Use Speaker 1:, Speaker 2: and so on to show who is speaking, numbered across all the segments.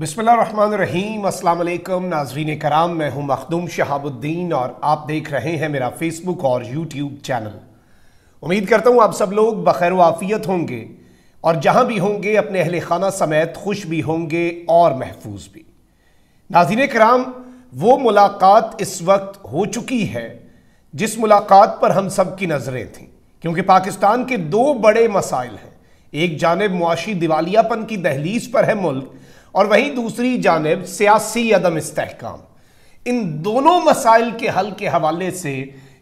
Speaker 1: बिसमीम अल्लाम नाजरीन कराम मैं हूं मखदूम शहाबुद्दीन और आप देख रहे हैं मेरा फेसबुक और यूट्यूब चैनल उम्मीद करता हूं आप सब लोग बखैर वाफ़ियत होंगे और जहां भी होंगे अपने अहल खाना समेत खुश भी होंगे और महफूज भी नाजरीन कराम वो मुलाकात इस वक्त हो चुकी है जिस मुलाकात पर हम सब की नज़रें थीं क्योंकि पाकिस्तान के दो बड़े मसाइल हैं एक जानब मुआशी दिवालियापन की दहलीज पर है मुल्क और वहीं दूसरी जानब सियासी अदम इस्तेकाम इन दोनों मसाइल के हल के हवाले से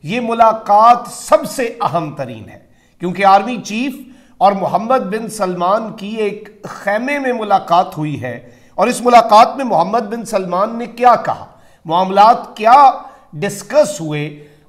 Speaker 1: ये मुलाकात सबसे अहम तरीन है क्योंकि आर्मी चीफ और मोहम्मद बिन सलमान की एक खैमे में मुलाकात हुई है और इस मुलाकात में मोहम्मद बिन सलमान ने क्या कहा मामला क्या डिस्कस हुए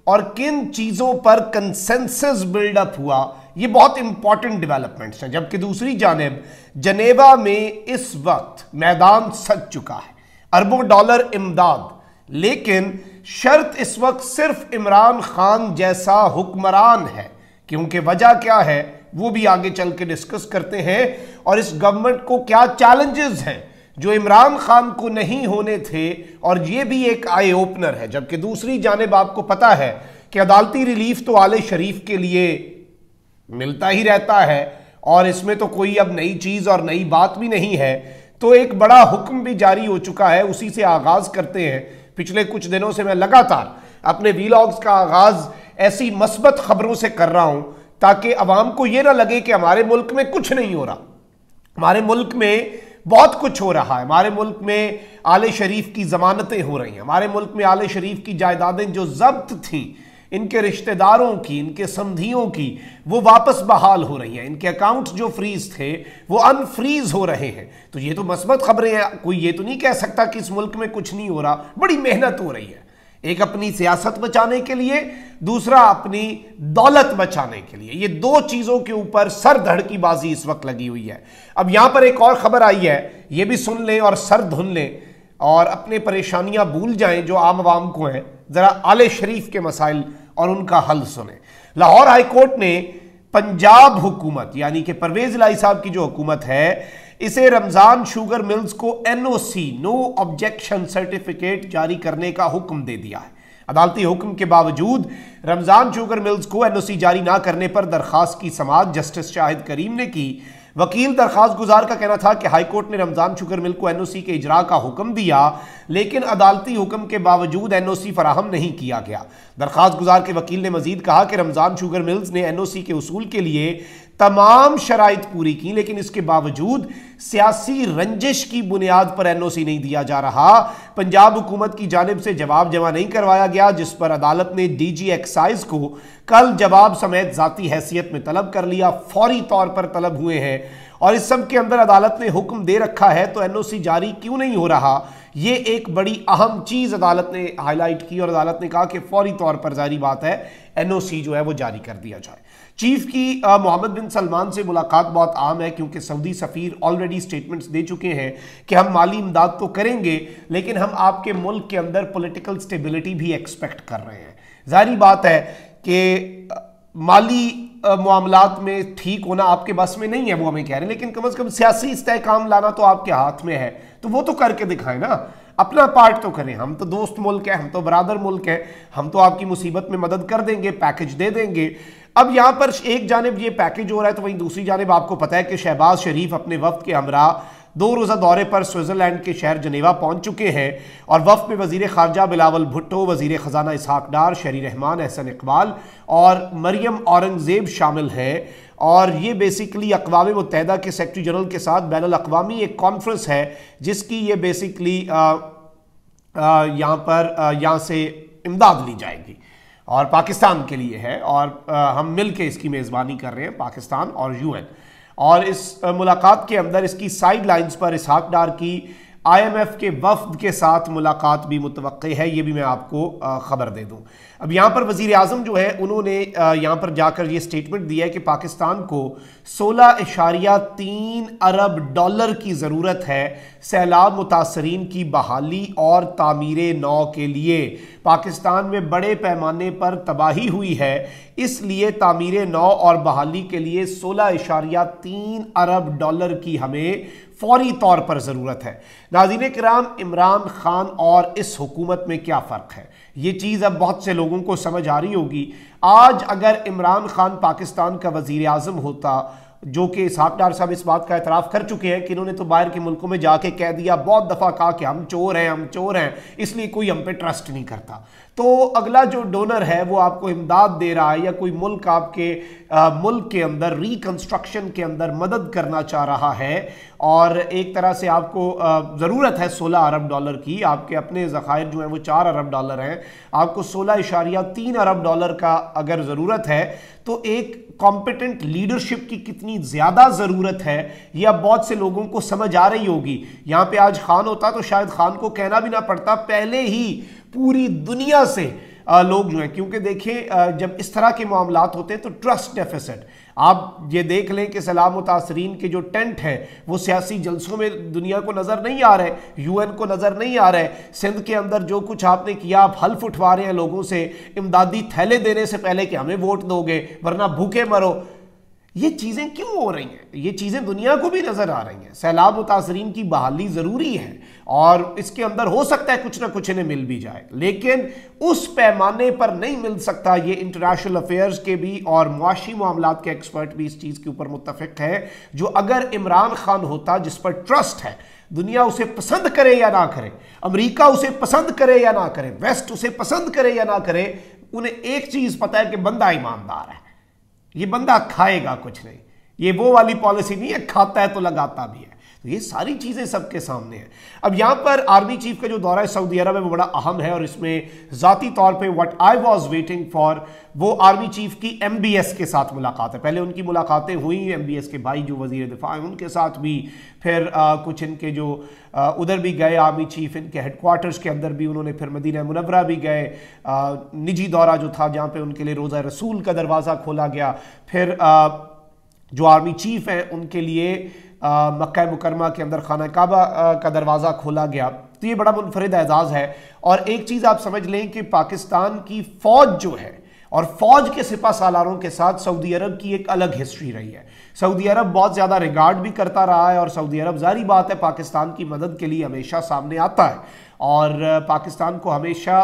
Speaker 1: और किन चीज़ों पर कंसेंसस बिल्डअप हुआ ये बहुत इंपॉर्टेंट डेवलपमेंट्स हैं जबकि दूसरी जानब जनेवा में इस वक्त मैदान सज चुका है अरबों डॉलर इमदाद लेकिन शर्त इस वक्त सिर्फ इमरान खान जैसा हुक्मरान है क्योंकि वजह क्या है वो भी आगे चल के डिस्कस करते हैं और इस गवर्नमेंट को क्या चैलेंजेस हैं जो इमरान खान को नहीं होने थे और ये भी एक आई ओपनर है जबकि दूसरी जानब आपको पता है कि अदालती रिलीफ तो आले शरीफ के लिए मिलता ही रहता है और इसमें तो कोई अब नई चीज़ और नई बात भी नहीं है तो एक बड़ा हुक्म भी जारी हो चुका है उसी से आगाज़ करते हैं पिछले कुछ दिनों से मैं लगातार अपने वीलॉग्स का आगाज़ ऐसी मस्बत खबरों से कर रहा हूं ताकि आवाम को यह ना लगे कि हमारे मुल्क में कुछ नहीं हो रहा हमारे मुल्क में बहुत कुछ हो रहा है हमारे मुल्क में आले शरीफ की जमानतें हो रही हैं हमारे मुल्क में आले शरीफ की जायदादें जो जब्त थी इनके रिश्तेदारों की इनके समधियों की वो वापस बहाल हो रही हैं इनके अकाउंट जो फ्रीज थे वो अनफ्रीज हो रहे हैं तो ये तो मस्बत खबरें हैं कोई ये तो नहीं कह सकता कि इस मुल्क में कुछ नहीं हो रहा बड़ी मेहनत हो रही है एक अपनी सियासत बचाने के लिए दूसरा अपनी दौलत बचाने के लिए ये दो चीज़ों के ऊपर सर धड़ की बाजी इस वक्त लगी हुई है अब यहां पर एक और खबर आई है ये भी सुन लें और सर धुन लें और अपने परेशानियां भूल जाएं जो आम आवाम को हैं ज़रा आले शरीफ के मसाइल और उनका हल सुने लाहौर हाई कोर्ट ने पंजाब हुकूमत यानी कि परवेज लाई साहब की जो हुकूमत है इसे रमज़ान शुगर मिल्स को N O C no objection certificate जारी करने का हुक्म दे दिया है अदालती हुक्म के बावजूद रमज़ान शुगर मिल्स को एन ओ सी जारी ना करने पर दरखास्त की समाज जस्टिस शाहिद करीम ने की वकील दरखास्त गुजार का कहना था कि हाईकोर्ट ने रमजान शुगर मिल को एनओसी के इजरा का हुक्म दिया लेकिन अदालती हुक्म के बावजूद एनओसी फराहम नहीं किया गया दरखास्त गुजार के वकील ने मजीद कहा कि रमजान शुगर मिल्स ने एनओसी के उसूल के लिए तमाम शराइ पूरी की लेकिन इसके बावजूद सियासी रंजिश की बुनियाद पर एन ओ सी नहीं दिया जा रहा पंजाब हुकूमत की जानब से जवाब जमा नहीं करवाया गया जिस पर अदालत ने डी जी एक्साइज को कल जवाब समेत जाती हैसियत में तलब कर लिया फौरी तौर पर तलब हुए हैं और इस सब के अंदर अदालत ने हुक्म दे रखा है तो एन ओ सी जारी क्यों नहीं हो रहा ये एक बड़ी अहम चीज़ अदालत ने हाईलाइट की और अदालत ने कहा कि फौरी तौर पर जारी बात है एन ओ सी जो है वो जारी कर दिया जाए चीफ की मोहम्मद बिन सलमान से मुलाकात बहुत आम है क्योंकि सऊदी सफ़ीर ऑलरेडी स्टेटमेंट्स दे चुके हैं कि हम माली इमदाद तो करेंगे लेकिन हम आपके मुल्क के अंदर पॉलिटिकल स्टेबिलिटी भी एक्सपेक्ट कर रहे हैं जारी बात है कि माली मामला में ठीक होना आपके बस में नहीं है वो हमें कह रहे हैं लेकिन कम अज़ कम सियासी इस्तेकाम लाना तो आपके हाथ में है तो वो तो करके दिखाएं ना अपना पार्ट तो करें हम तो दोस्त मुल्क है हम तो बरदर मुल्क है हम तो आपकी मुसीबत में मदद कर देंगे पैकेज दे देंगे अब यहां पर एक जानब यह पैकेज हो रहा है तो वहीं दूसरी जानब आपको पता है कि शहबाज शरीफ अपने वक्त के हमरा दो रोज़ा दौरे पर स्विट्ज़रलैंड के शहर जनेवा पहुंच चुके हैं और वफ में वजीर खारजा बिलावल भुट्टो वजीर ख़जाना इसहाक डार शरी रहमान एहसन इकबाल और मरियम औरंगज़ेब शामिल हैं और ये बेसिकली अकवा मुतहदा के सेक्रटरी जनरल के साथ बैन अवी एक कॉन्फ्रेंस है जिसकी ये बेसिकली यहाँ पर यहाँ से इमदाद ली जाएगी और पाकिस्तान के लिए है और हम मिल के इसकी मेज़बानी कर रहे हैं पाकिस्तान और यूएन और इस मुलाकात के अंदर इसकी साइड लाइन्स पर इसहाक डार की आईएमएफ के वफद के साथ मुलाकात भी मुतव है ये भी मैं आपको ख़बर दे दूँ अब यहाँ पर वज़ी अजम जो है उन्होंने यहाँ पर जाकर ये स्टेटमेंट दिया है कि पाकिस्तान को सोलह इशारिया तीन अरब डॉलर की ज़रूरत है सैलाब मुतासरीन की बहाली और तामीर नौ के लिए पाकिस्तान में बड़े पैमाने पर तबाही हुई है इसलिए तामीर नौ और बहाली के लिए सोलह इशारिया तीन अरब डॉलर की हमें फौरी तौर पर ज़रूरत है नाजीन कराम इमरान ख़ान और इस हुकूमत में क्या फ़र्क है ये चीज़ अब बहुत से लोगों को समझ आ रही होगी आज अगर इमरान ख़ान पाकिस्तान का वज़ी अजम होता जो कि साहब डार साहब इस बात का एतराफ़ कर चुके हैं कि इन्होंने तो बाहर के मुल्कों में जाके कह दिया बहुत दफ़ा कहा कि हम चोर हैं हम चोर हैं इसलिए कोई हम पे ट्रस्ट नहीं करता तो अगला जो डोनर है वो आपको इमदाद दे रहा है या कोई मुल्क आपके आ, मुल्क के अंदर रिकन्स्ट्रक्शन के अंदर मदद करना चाह रहा है और एक तरह से आपको ज़रूरत है 16 अरब डॉलर की आपके अपने ज़खायर जो हैं वो 4 अरब डॉलर हैं आपको सोलह इशारिया तीन अरब डॉलर का अगर ज़रूरत है तो एक कॉम्पिटेंट लीडरशिप की कितनी ज़्यादा ज़रूरत है यह बहुत से लोगों को समझ आ रही होगी यहाँ पे आज खान होता तो शायद खान को कहना भी ना पड़ता पहले ही पूरी दुनिया से लोग जो हैं क्योंकि देखें जब इस तरह के मामला होते हैं तो ट्रस्ट डेफिसिट आप ये देख लें कि सलाम मुतासरीन के जो टेंट हैं वो सियासी जलसों में दुनिया को नज़र नहीं आ रहे यूएन को नज़र नहीं आ रहे सिंध के अंदर जो कुछ आपने किया आप हल्फ उठवा रहे हैं लोगों से इमदादी थैले देने से पहले कि हमें वोट दोगे वरना भूखे मरो ये चीज़ें क्यों हो रही हैं ये चीज़ें दुनिया को भी नज़र आ रही हैं सैलाब मुतासरीन की बहाली ज़रूरी है और इसके अंदर हो सकता है कुछ ना कुछ इन्हें मिल भी जाए लेकिन उस पैमाने पर नहीं मिल सकता ये इंटरनेशनल अफेयर्स के भी और मुआशी मामला के एक्सपर्ट भी इस चीज़ के ऊपर मुतफ़ हैं जो अगर इमरान खान होता जिस पर ट्रस्ट है दुनिया उसे पसंद करे या ना करे अमरीका उसे पसंद करे या ना करे वेस्ट उसे पसंद करे या ना करे उन्हें एक चीज़ पता है कि बंदा ईमानदार है ये बंदा खाएगा कुछ नहीं ये वो वाली पॉलिसी नहीं है खाता है तो लगाता भी है तो ये सारी चीज़ें सबके सामने हैं अब यहाँ पर आर्मी चीफ का जो दौरा है सऊदी अरब है वो बड़ा अहम है और इसमें ज़ाती तौर पे what I was waiting for वो आर्मी चीफ की एमबीएस के साथ मुलाकात है पहले उनकी मुलाकातें हुई एमबीएस के भाई जो वजीर दिफा हैं उनके साथ भी फिर आ, कुछ इनके जो उधर भी गए आर्मी चीफ इनके हेडकोार्टर्स के अंदर भी उन्होंने फिर मदीना मुनवरा भी गए आ, निजी दौरा जो था जहाँ पर उनके लिए रोज़ा रसूल का दरवाज़ा खोला गया फिर आ, जो आर्मी चीफ हैं उनके लिए मक् मुकरमा के अंदर खाना काबा का दरवाज़ा खोला गया तो ये बड़ा मुनफरद एजाज़ है और एक चीज़ आप समझ लें कि पाकिस्तान की फ़ौज जो है और फौज के सिपा सालारों के साथ सऊदी अरब की एक अलग हिस्ट्री रही है सऊदी अरब बहुत ज़्यादा रिगार्ड भी करता रहा है और सऊदी अरब जारी बात है पाकिस्तान की मदद के लिए हमेशा सामने आता है और पाकिस्तान को हमेशा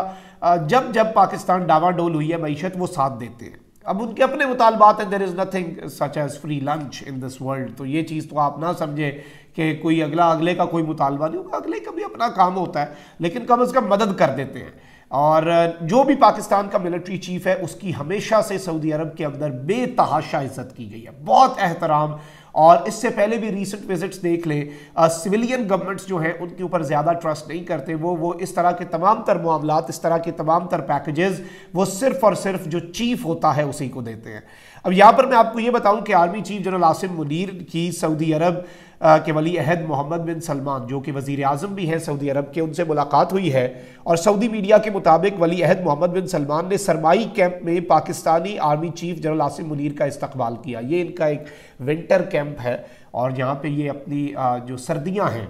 Speaker 1: जब जब पाकिस्तान डावाडोल हुई है मीशत वो साथ देते हैं अब उनके अपने मुतालबात हैं there is nothing such as free lunch in this world तो ये चीज़ तो आप ना समझें कि कोई अगला अगले का कोई मुतालबा नहीं होगा अगले का भी अपना काम होता है लेकिन कम अज़ कम मदद कर देते हैं और जो भी पाकिस्तान का मिलिट्री चीफ है उसकी हमेशा से सऊदी अरब के अंदर बेतहाशा इज्जत की गई है बहुत एहतराम और इससे पहले भी रीसेंट विजिट्स देख लें सिविलियन गवर्नमेंट्स जो हैं उनके ऊपर ज़्यादा ट्रस्ट नहीं करते वो वो इस तरह के तमाम तर मामला इस तरह के तमाम तर पैकेजेस वो सिर्फ और सिर्फ जो चीफ होता है उसी को देते हैं अब यहाँ पर मैं आपको ये बताऊँ कि army chief general Asim Munir की सऊदी अरब के वली अहद मोहम्मद बिन सलमान जो कि वज़ी अजम भी हैं सऊदी अरब के उनसे मुलाकात हुई है और सऊदी मीडिया के मुताबिक वली अहद मोहम्मद बिन सलमान ने सरमाई कैंप में Pakistani army chief general Asim Munir का इस्तबाल किया ये इनका एक विंटर कैंप है और यहाँ पर ये अपनी जो सर्दियाँ हैं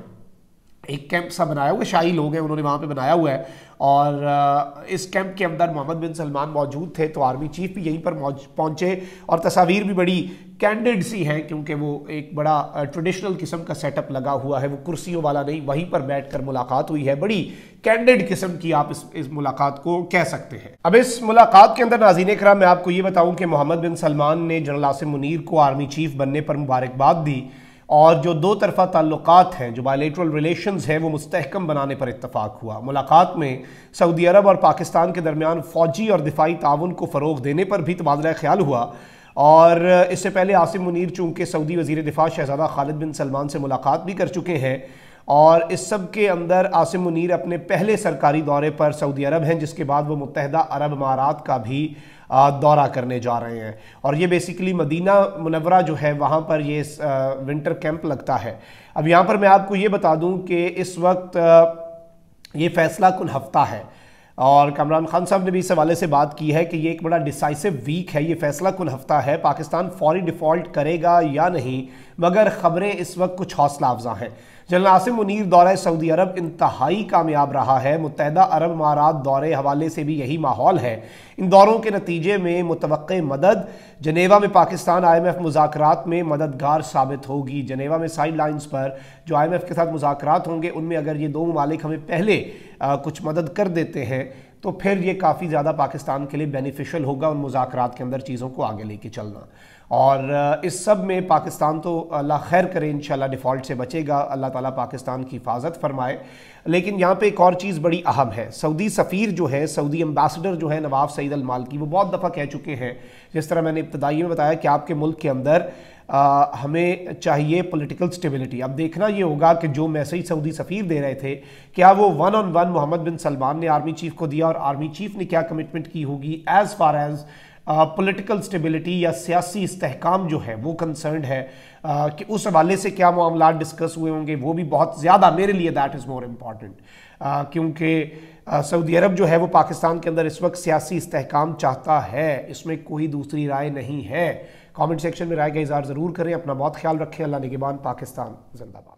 Speaker 1: एक कैंप सा बनाया हुआ शाही लोग हैं उन्होंने वहाँ पे बनाया हुआ है और इस कैंप के अंदर मोहम्मद बिन सलमान मौजूद थे तो आर्मी चीफ भी यहीं पर पहुँचे और तस्वीर भी बड़ी कैंडिड सी हैं क्योंकि वो एक बड़ा ट्रेडिशनल किस्म का सेटअप लगा हुआ है वो कुर्सियों वाला नहीं वहीं पर बैठकर मुलाकात हुई है बड़ी कैंडिड किस्म की आप इस इस मुलाकात को कह सकते हैं अब इस मुलाकात के अंदर नाजीन करा मैं आपको ये बताऊँ कि मोहम्मद बिन सलमान ने जनरल आसिम मुनर को आर्मी चीफ बनने पर मुबारकबाद दी और जो दो तरफ़ा ताल्लुक हैं जो बायलेटरल रिलेशन हैं वो मुस्तकम बनाने पर इतफाक़ हुआ मुलाकात में सऊदी अरब और पाकिस्तान के दरमियान फ़ौजी और दिफाई ताउन को फ़रोग देने पर भी तबादला ख्याल हुआ और इससे पहले आसिम मुनीर चूँकि सऊदी वज़ी दिफा शहजादा खालिद बिन सलमान से मुलाकात भी कर चुके हैं और इस सब के अंदर आसिम मुनीर अपने पहले सरकारी दौरे पर सऊदी अरब हैं जिसके बाद वो मुतहदा अरब अमारात का भी दौरा करने जा रहे हैं और ये बेसिकली मदीना मुनवरा जो है वहाँ पर ये विंटर कैंप लगता है अब यहाँ पर मैं आपको ये बता दूँ कि इस वक्त ये फैसला कुल हफ्ता है और कमरान खान साहब ने भी इस हवाले से बात की है कि ये एक बड़ा डिसाइसिव वीक है ये फैसला कुल हफ्ता है पाकिस्तान फौरी डिफ़ॉल्ट करेगा या नहीं मगर ख़बरें इस वक्त कुछ हौसला अफजा हैं जनरल आसिम मुनीर दौरे सऊदी अरब इंतहाई कामयाब रहा है मुतहदा अरब इमारात दौरे हवाले से भी यही माहौल है इन दौरों के नतीजे में मुतव मदद जनेवा में पाकिस्तान आई एम एफ मुजाकर में मददगार साबित होगी जनेवा में साइड लाइन्स पर जो आई एम एफ के साथ मुजाकर होंगे उनमें अगर ये दो ममालिक हमें पहले आ, कुछ मदद कर देते हैं तो फिर ये काफ़ी ज़्यादा पाकिस्तान के लिए बेनिफिशियल होगा उन मुजाकर के अंदर चीज़ों को आगे लेके चलना और इस सब में पाकिस्तान तो अल्लाह खैर करे इन डिफ़ॉल्ट से बचेगा अल्लाह ताला पाकिस्तान की हिफाजत फरमाए लेकिन यहाँ पे एक और चीज़ बड़ी अहम है सऊदी सफ़ीर जो है सऊदी अम्बेसडर जो है नवाब सईद की वो बहुत दफ़ा कह चुके हैं जिस तरह मैंने इब्तदाई में बताया कि आपके मुल्क के अंदर आ, हमें चाहिए पॉलिटिकल स्टेबिलिटी अब देखना ये होगा कि जो मैसेज सऊदी सफ़ीर दे रहे थे क्या वो one on one Mohammed bin Salman ने आर्मी चीफ़ को दिया और आर्मी चीफ़ ने क्या कमिटमेंट की होगी as far as political stability या सियासी इस्तेकाम जो है वो कंसर्न है आ, कि उस हवाले से क्या मामला डिस्कस हुए होंगे वो भी बहुत ज़्यादा मेरे लिए दैट इज़ मोर इम्पॉर्टेंट क्योंकि सऊदी अरब जो है वो पाकिस्तान के अंदर इस वक्त सियासी इस्तेकाम चाहता है इसमें कोई दूसरी राय नहीं है कमेंट सेक्शन में राय का इजहार ज़रूर करें अपना बहुत ख्याल रखें अल्लाह निगबान पाकिस्तान जिंदाबाद